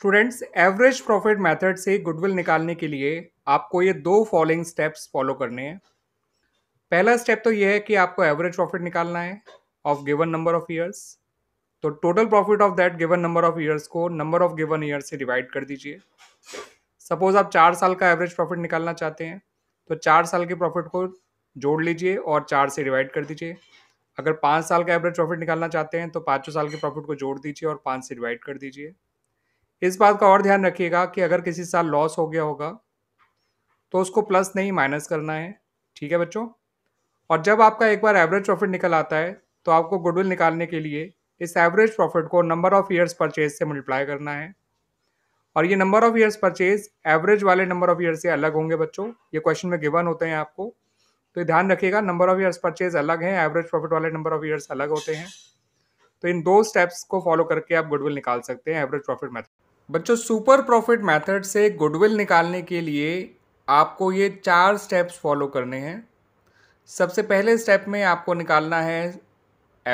students average profit method से goodwill निकालने के लिए आपको ये दो फॉलोइंग स्टेप्स फॉलो करने हैं पहला स्टेप तो ये है कि आपको एवरेज प्रॉफिट निकालना है of given number of years तो total profit of that given number of years को नंबर ऑफ गिवन ईयर से डिवाइड कर दीजिए सपोज आप चार साल का एवरेज प्रॉफिट निकालना चाहते हैं तो चार साल के प्रॉफिट को जोड़ लीजिए और चार से डिवाइड कर दीजिए अगर पाँच साल का एवरेज प्रॉफिट निकालना चाहते हैं तो पाँचों साल के प्रॉफिट को जोड़ दीजिए और पाँच से डिवाइड कर दीजिए इस बात का और ध्यान रखिएगा कि अगर किसी साल लॉस हो गया होगा तो उसको प्लस नहीं माइनस करना है ठीक है बच्चों और जब आपका एक बार एवरेज प्रॉफिट निकल आता है तो आपको गुडविल निकालने के लिए इस एवरेज प्रॉफिट को नंबर ऑफ़ ईयर्स परचेज से मल्टीप्लाई करना है और ये number of years purchase average वाले नंबर ऑफ़ ईयर्स से अलग होंगे बच्चों ये क्वेश्चन में गिवन होते हैं आपको तो ध्यान रखिएगा नंबर ऑफ़ ईयर्स परचेज अलग हैं एवरेज प्रॉफिट वाले नंबर ऑफ़ ईयर्स अलग होते हैं तो इन दो स्टेप्स को फॉलो करके आप गुडविल निकाल सकते हैं एवरेज प्रॉफिट मैथड बच्चों सुपर प्रॉफिट मेथड से गुडविल निकालने के लिए आपको ये चार स्टेप्स फॉलो करने हैं सबसे पहले स्टेप में आपको निकालना है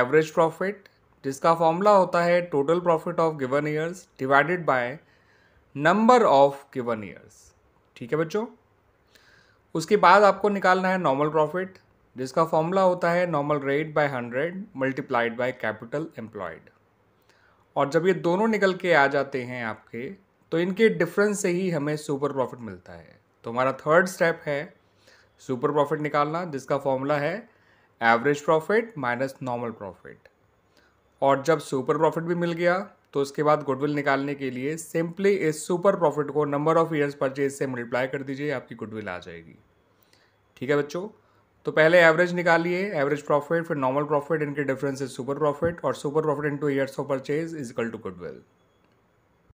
एवरेज प्रॉफिट जिसका फॉर्मूला होता है total profit of given years divided by number of given years ठीक है बच्चों उसके बाद आपको निकालना है नॉर्मल प्रॉफिट जिसका फॉर्मूला होता है normal rate by hundred multiplied by capital employed और जब ये दोनों निकल के आ जाते हैं आपके तो इनके डिफरेंस से ही हमें सुपर प्रॉफिट मिलता है तो हमारा थर्ड स्टेप है सुपर प्रॉफिट निकालना जिसका फॉर्मूला है average profit minus normal profit और जब सुपर प्रॉफिट भी मिल गया तो उसके बाद गुडविल निकालने के लिए सिंपली इस सुपर प्रॉफिट को नंबर ऑफ ईयर्स परचेज से मल्टीप्लाई कर दीजिए आपकी गुडविल आ जाएगी ठीक है बच्चों तो पहले एवरेज निकालिए एवरेज प्रॉफिट फिर नॉर्मल प्रॉफिट इनके डिफरेंस इज सुपर प्रॉफिट और super profit into years of purchase is equal to goodwill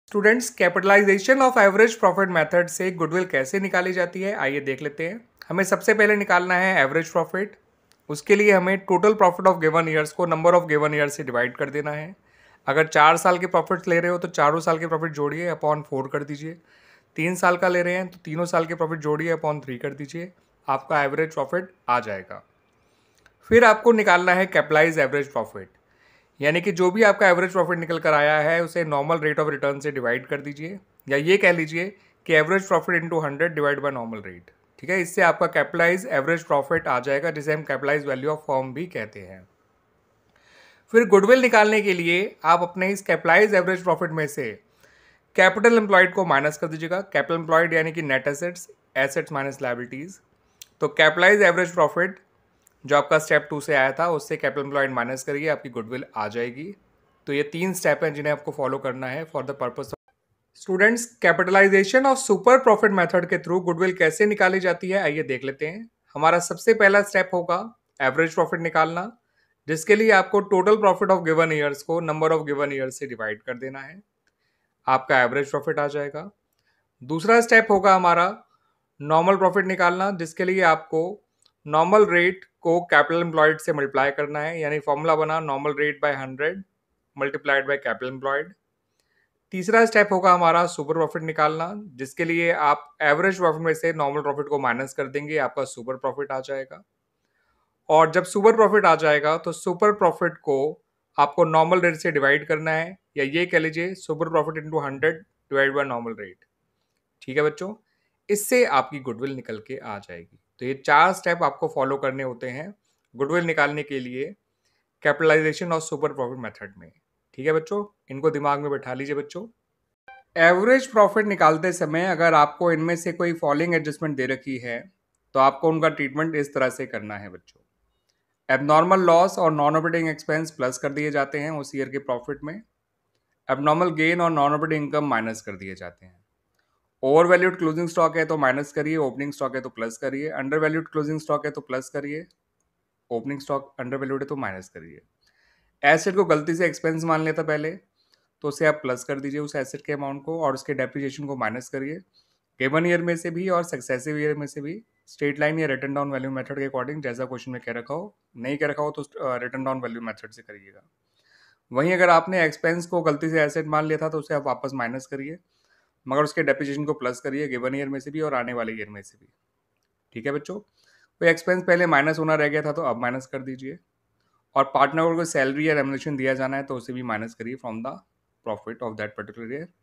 students capitalisation of average profit method से गुडविल कैसे निकाली जाती है आइए देख लेते हैं हमें सबसे पहले निकालना है एवरेज प्रॉफिट उसके लिए हमें total profit of given years को नंबर ऑफ गिवन ईयर से डिवाइड कर देना है अगर चार साल के प्रॉफिट्स ले रहे हो तो चारों साल के प्रॉफिट जोड़िए अपॉन फोर कर दीजिए तीन साल का ले रहे हैं तो तीनों साल के प्रॉफिट जोड़िए अपॉन थ्री कर दीजिए आपका एवरेज प्रॉफिट आ जाएगा फिर आपको निकालना है कैपिटलाइज एवरेज प्रॉफिट यानी कि जो भी आपका एवरेज प्रॉफिट निकल कर आया है उसे नॉर्मल रेट ऑफ रिटर्न से डिवाइड कर दीजिए या ये कह लीजिए कि average profit into hundred divide by normal rate ठीक है इससे आपका कैपिटलाइज एवरेज प्रॉफिट आ जाएगा जिसे हम कैपिटलाइज वैल्यू ऑफ फॉर्म भी कहते हैं फिर गुडविल निकालने के लिए आप अपने इस कैपिटलाइज एवरेज प्रॉफिट में से कैपिटल एम्प्लॉयड को माइनस कर दीजिएगा कैपिटल एम्प्लॉयड यानी कि net assets assets minus liabilities तो कैपिटलाइज एवरेज प्रॉफिट जो आपका स्टेप टू से आया था उससे कैपिटल एम्प्लॉयड माइनस करिए आपकी गुडविल आ जाएगी तो ये तीन स्टेप हैं जिन्हें आपको फॉलो करना है for the purpose students capitalisation of super profit method के थ्रू गुडविल कैसे निकाली जाती है आइए देख लेते हैं हमारा सबसे पहला स्टेप होगा एवरेज प्रॉफिट निकालना जिसके लिए आपको total profit of given years को नंबर ऑफ गिवन ईयर्स से डिवाइड कर देना है आपका एवरेज प्रॉफिट आ जाएगा दूसरा स्टेप होगा हमारा नॉर्मल प्रॉफिट निकालना जिसके लिए आपको नॉर्मल रेट को कैपिटल एम्प्लॉयड से मल्टीप्लाई करना है यानी फॉर्मूला बना normal rate by hundred multiplied by capital employed तीसरा स्टेप होगा हमारा सुपर प्रॉफिट निकालना जिसके लिए आप एवरेज प्रॉफिट में से नॉर्मल प्रॉफिट को माइनस कर देंगे आपका सुपर प्रॉफिट आ जाएगा और जब सुपर प्रॉफिट आ जाएगा तो सुपर प्रॉफिट को आपको नॉर्मल रेट से डिवाइड करना है या ये कह लीजिए super profit into hundred divide by normal rate ठीक है बच्चों इससे आपकी गुडविल निकल के आ जाएगी तो ये चार स्टेप आपको फॉलो करने होते हैं गुडविल निकालने के लिए कैपिटलाइजेशन और सुपर प्रॉफिट मेथड में ठीक है बच्चों इनको दिमाग में बैठा लीजिए बच्चों एवरेज प्रॉफिट निकालते समय अगर आपको इनमें से कोई फॉलोइंग एडजस्टमेंट दे रखी है तो आपको उनका ट्रीटमेंट इस तरह से करना है बच्चों एबनॉर्मल लॉस और नॉन ऑपरेटिंग एक्सपेंस प्लस कर दिए जाते हैं उस ईयर के प्रॉफिट में एबनॉर्मल गेन और नॉन ऑपरेटिंग इनकम माइनस कर दिए जाते हैं ओवर वैल्यूड क्लोजिंग स्टॉक है तो माइनस करिए ओपनिंग स्टॉक है तो प्लस करिए अंडर वैल्यूड क्लोजिंग स्टॉक है तो प्लस करिए ओपनिंग स्टॉक अंडर वैल्यूड है तो माइनस करिए एसेट को गलती से एक्सपेंस मान लेता पहले तो उसे आप प्लस कर दीजिए उस एसेट के अमाउंट को और उसके डेप्रिजिएशन को माइनस करिए गिवन ईयर में से भी और सक्सेसिव ईयर में से भी स्टेट लाइन या रिटर्न डाउन वैल्यू मेथड के अकॉर्डिंग जैसा क्वेश्चन में कह रखा हो नहीं कह रखा हो तो रिटर्न डाउन वैल्यू मेथड से करिएगा वहीं अगर आपने एक्सपेंस को गलती से एसेट मान लिया था तो उसे आप वापस माइनस करिए मगर उसके डेप्रिसिएशन को प्लस करिए गिवन ईयर में से भी और आने वाले ईयर में से भी ठीक है बच्चों कोई एक्सपेंस पहले माइनस होना रह गया था तो अब माइनस कर दीजिए और पार्टनर को सैलरी या रेमोनेशन दिया जाना है तो उसे भी माइनस करिए from the profit of that particular year